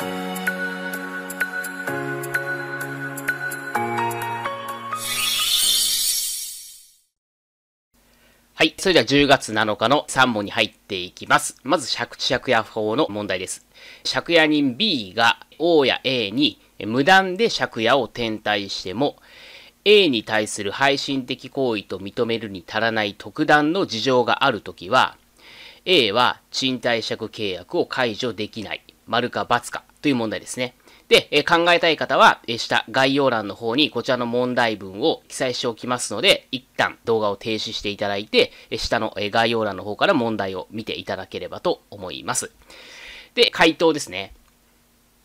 はい。それでは10月7日の3問に入っていきます。まず、借地借家法の問題です。借家人 B が O や A に無断で借家を転退しても、A に対する配信的行為と認めるに足らない特段の事情があるときは、A は賃貸借契約を解除できない、丸か×か。という問題ですね。で、え考えたい方は、え下概要欄の方にこちらの問題文を記載しておきますので、一旦動画を停止していただいて、え下の、え概要欄の方から問題を見ていただければと思います。で、回答ですね。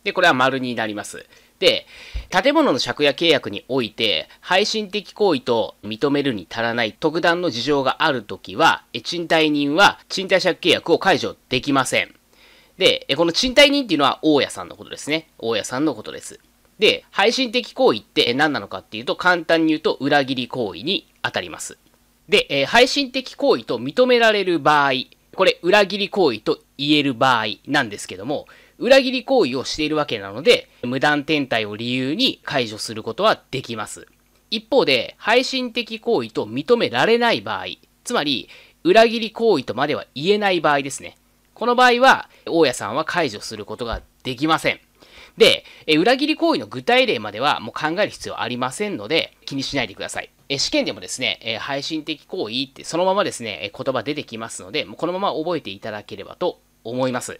で、これは丸になります。で、建物の借家契約において、配信的行為と認めるに足らない特段の事情があるときは、賃貸人は賃貸借契約を解除できません。で、この賃貸人っていうのは大家さんのことですね。大家さんのことです。で、配信的行為って何なのかっていうと、簡単に言うと裏切り行為に当たります。で、え配信的行為と認められる場合、これ裏切り行為と言える場合なんですけども、裏切り行為をしているわけなので、無断転退を理由に解除することはできます。一方で、配信的行為と認められない場合、つまり、裏切り行為とまでは言えない場合ですね。この場合は、大家さんは解除することができません。で、え裏切り行為の具体例まではもう考える必要ありませんので、気にしないでください。え試験でもですね、え配信的行為ってそのままですね、え言葉出てきますので、もうこのまま覚えていただければと思います。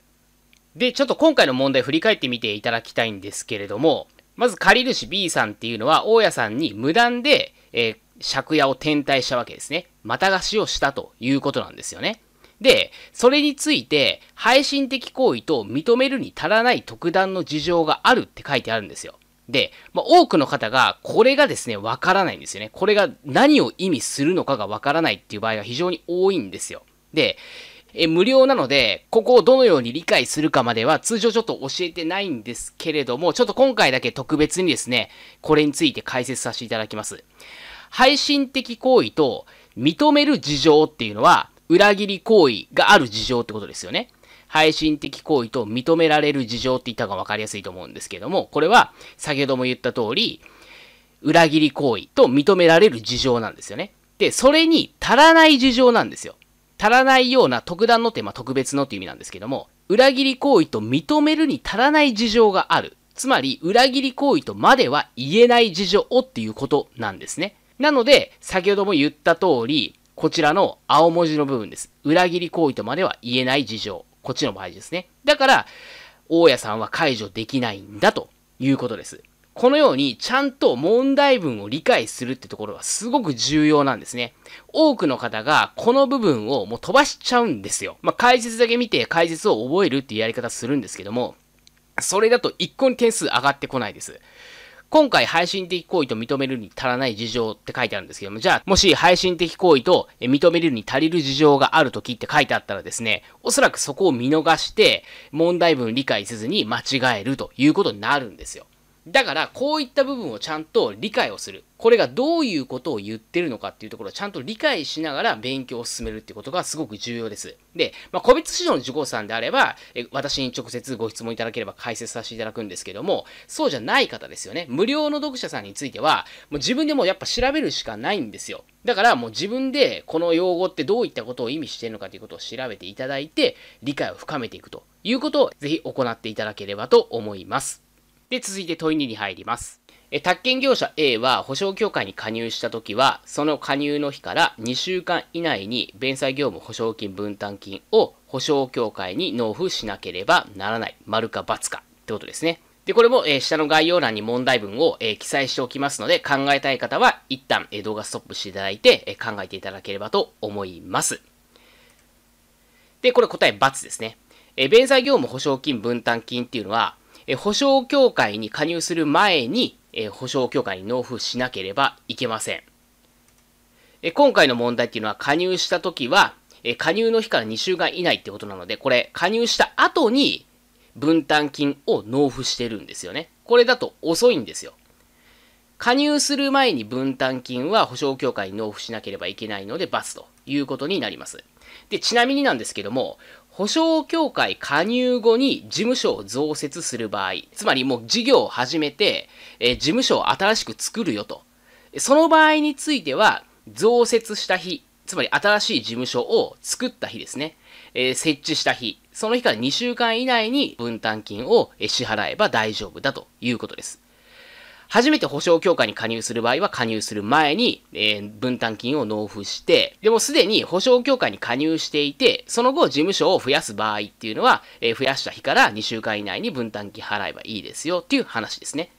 で、ちょっと今回の問題振り返ってみていただきたいんですけれども、まず借り主 B さんっていうのは、大家さんに無断で、えー、借家を転退したわけですね。また貸しをしたということなんですよね。で、それについて、配信的行為と認めるに足らない特段の事情があるって書いてあるんですよ。で、まあ、多くの方が、これがですね、わからないんですよね。これが何を意味するのかがわからないっていう場合が非常に多いんですよ。で、え無料なので、ここをどのように理解するかまでは通常ちょっと教えてないんですけれども、ちょっと今回だけ特別にですね、これについて解説させていただきます。配信的行為と認める事情っていうのは、裏切り行為がある事情ってことですよね。配信的行為と認められる事情って言った方が分かりやすいと思うんですけども、これは先ほども言った通り、裏切り行為と認められる事情なんですよね。で、それに足らない事情なんですよ。足らないような特段のテーマ、特別のって意味なんですけども、裏切り行為と認めるに足らない事情がある。つまり、裏切り行為とまでは言えない事情をっていうことなんですね。なので、先ほども言った通り、こちらの青文字の部分です。裏切り行為とまでは言えない事情。こっちの場合ですね。だから、大家さんは解除できないんだということです。このようにちゃんと問題文を理解するってところはすごく重要なんですね。多くの方がこの部分をもう飛ばしちゃうんですよ。まあ、解説だけ見て解説を覚えるっていうやり方するんですけども、それだと一向に点数上がってこないです。今回配信的行為と認めるに足らない事情って書いてあるんですけども、じゃあ、もし配信的行為と認めるに足りる事情がある時って書いてあったらですね、おそらくそこを見逃して、問題文理解せずに間違えるということになるんですよ。だからこういった部分をちゃんと理解をするこれがどういうことを言ってるのかっていうところをちゃんと理解しながら勉強を進めるってことがすごく重要です。で、まあ、個別指導の受講さんであれば、え私に直接ご質問いただければ解説させていただくんですけども、そうじゃない方ですよね。無料の読者さんについては、もう自分でもやっぱ調べるしかないんですよ。だからもう自分でこの用語ってどういったことを意味しているのかということを調べていただいて、理解を深めていくということをぜひ行っていただければと思います。で、続いて問い2に入ります。え宅建業者 A は保証協会に加入したときは、その加入の日から2週間以内に弁済業務保証金分担金を保証協会に納付しなければならない。丸か×かってことですね。で、これも、えー、下の概要欄に問題文を、えー、記載しておきますので、考えたい方は一旦、えー、動画ストップしていただいて、え考えていただければと思います。で、これ答え×ですね。え弁済業務保証金分担金っていうのは、え保証協会に加入する前に、え保証協会に納付しなければいけません。え今回の問題っていうのは加入した時は、え加入の日から2週間以内ってことなので、これ加入した後に分担金を納付してるんですよね。これだと遅いんですよ。加入する前に分担金は保証協会に納付しなければいけないので、罰ということになります。で、ちなみになんですけども、保証協会加入後に事務所を増設する場合、つまりもう事業を始めて、えー、事務所を新しく作るよと。その場合については、増設した日、つまり新しい事務所を作った日ですね。えー、設置した日、その日から2週間以内に分担金を支払えば大丈夫だということです。初めて保証協会に加入する場合は加入する前に、えー、分担金を納付して、でもすでに保証協会に加入していて、その後事務所を増やす場合っていうのは、えー、増やした日から2週間以内に分担金払えばいいですよっていう話ですね。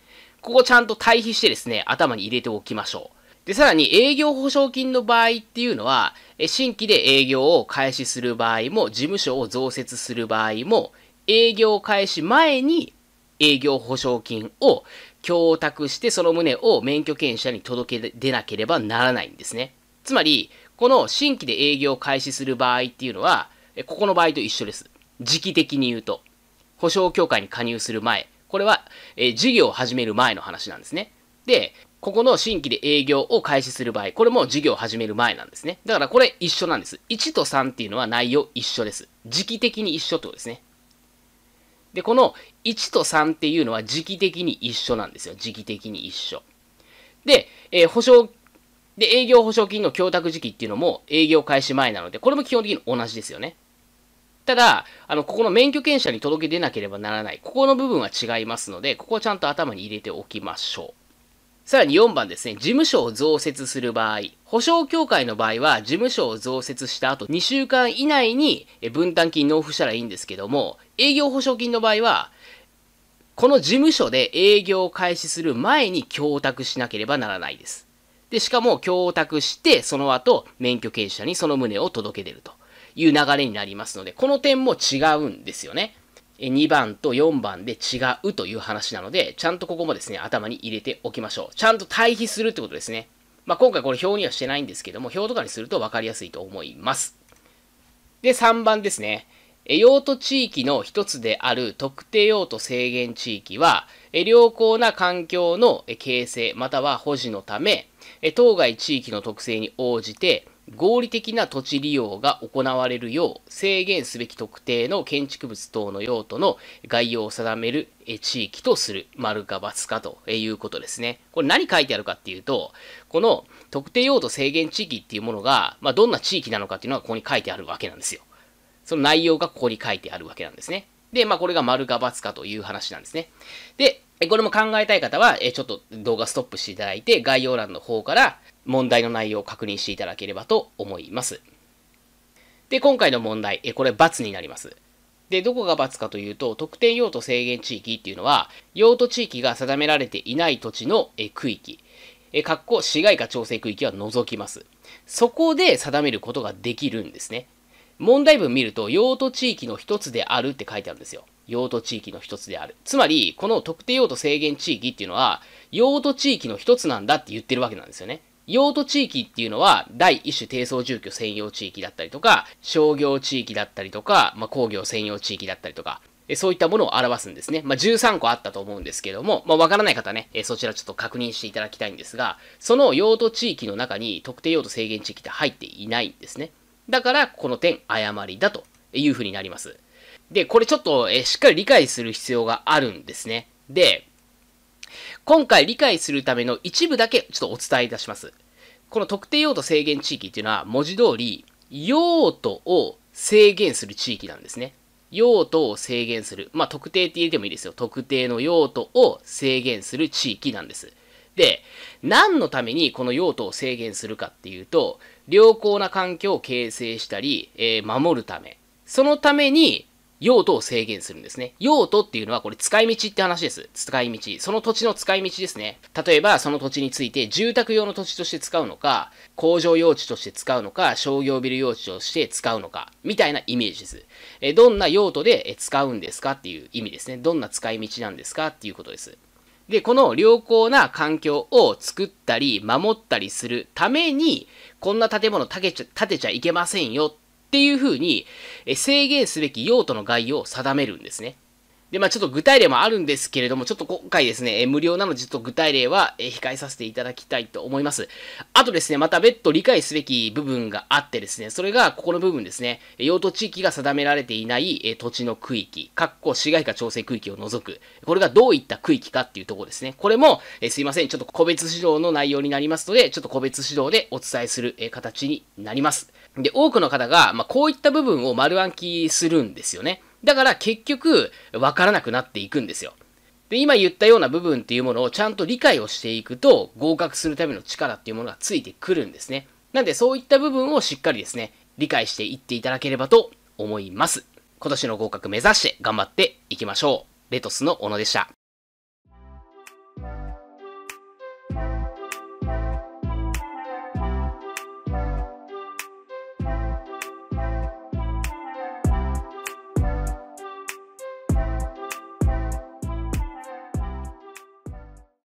ここちゃんと対比してですね、頭に入れておきましょう。で、さらに営業保証金の場合っていうのは、新規で営業を開始する場合も、事務所を増設する場合も、営業開始前に営業保証金を供託してその旨を免許権者に届け出なければならないんですね。つまり、この新規で営業を開始する場合っていうのは、ここの場合と一緒です。時期的に言うと、保証協会に加入する前、これは、え事業を始める前の話なんですね。で、ここの新規で営業を開始する場合、これも事業を始める前なんですね。だからこれ一緒なんです。1と3っていうのは内容一緒です。時期的に一緒ってことですね。で、この1と3っていうのは時期的に一緒なんですよ。時期的に一緒。で、えー、保証、で、営業保証金の供託時期っていうのも営業開始前なので、これも基本的に同じですよね。ただ、あの、ここの免許権者に届け出なければならない。ここの部分は違いますので、ここをちゃんと頭に入れておきましょう。さらに4番ですね、事務所を増設する場合、保証協会の場合は事務所を増設した後2週間以内に分担金納付したらいいんですけども、営業保証金の場合は、この事務所で営業を開始する前に供託しなければならないです。で、しかも供託して、その後、免許権者にその旨を届け出るという流れになりますので、この点も違うんですよね。2番と4番で違うという話なので、ちゃんとここもですね、頭に入れておきましょう。ちゃんと対比するってことですね。まあ、今回これ表にはしてないんですけども、表とかにすると分かりやすいと思います。で、3番ですね。用途地域の一つである特定用途制限地域は、良好な環境の形成または保持のため、当該地域の特性に応じて、合理的な土地利用が行われるよう制限すべき特定の建築物等の用途の概要を定める地域とする、丸か×かということですね。これ何書いてあるかっていうと、この特定用途制限地域っていうものが、まあ、どんな地域なのかっていうのがここに書いてあるわけなんですよ。その内容がここに書いてあるわけなんですね。で、まあこれが丸か×かという話なんですね。で、これも考えたい方は、えちょっと動画ストップしていただいて、概要欄の方から問題の内容を確認していただければと思います。で、今回の問題、えこれ×になります。で、どこが×かというと、特定用途制限地域っていうのは、用途地域が定められていない土地のえ区域、え、かっこ市街化調整区域は除きます。そこで定めることができるんですね。問題文見ると、用途地域の一つであるって書いてあるんですよ。用途地域の一つである。つまり、この特定用途制限地域っていうのは、用途地域の一つなんだって言ってるわけなんですよね。用途地域っていうのは、第一種低層住居専用地域だったりとか、商業地域だったりとか、まあ、工業専用地域だったりとか、そういったものを表すんですね。まあ、13個あったと思うんですけども、まあ、わからない方ね、そちらちょっと確認していただきたいんですが、その用途地域の中に特定用途制限地域って入っていないんですね。だから、この点、誤りだというふうになります。で、これちょっと、えしっかり理解する必要があるんですね。で、今回理解するための一部だけちょっとお伝えいたします。この特定用途制限地域っていうのは文字通り用途を制限する地域なんですね。用途を制限する。まあ、特定って言ってもいいですよ。特定の用途を制限する地域なんです。で、何のためにこの用途を制限するかっていうと、良好な環境を形成したり、えー、守るため。そのために用途を制限するんですね。用途っていうのはこれ使い道って話です。使い道。その土地の使い道ですね。例えばその土地について住宅用の土地として使うのか、工場用地として使うのか、商業ビル用地として使うのか、みたいなイメージです。えどんな用途で使うんですかっていう意味ですね。どんな使い道なんですかっていうことです。で、この良好な環境を作ったり、守ったりするために、こんな建物建てちゃ建てちゃいけませんよっていうふうに制限すべき用途の概要を定めるんですね。で、まあちょっと具体例もあるんですけれども、ちょっと今回ですね、え無料なのでちょっと具体例は、え控えさせていただきたいと思います。あとですね、また別途理解すべき部分があってですね、それがここの部分ですね、用途地域が定められていない、え土地の区域、かっこ市街化調整区域を除く、これがどういった区域かっていうところですね。これも、えすいません、ちょっと個別指導の内容になりますので、ちょっと個別指導でお伝えする、え形になります。で、多くの方が、まあ、こういった部分を丸暗記するんですよね。だから結局、分からなくなっていくんですよ。で、今言ったような部分っていうものをちゃんと理解をしていくと、合格するための力っていうものがついてくるんですね。なんでそういった部分をしっかりですね、理解していっていただければと思います。今年の合格目指して頑張っていきましょう。レトスの小野でした。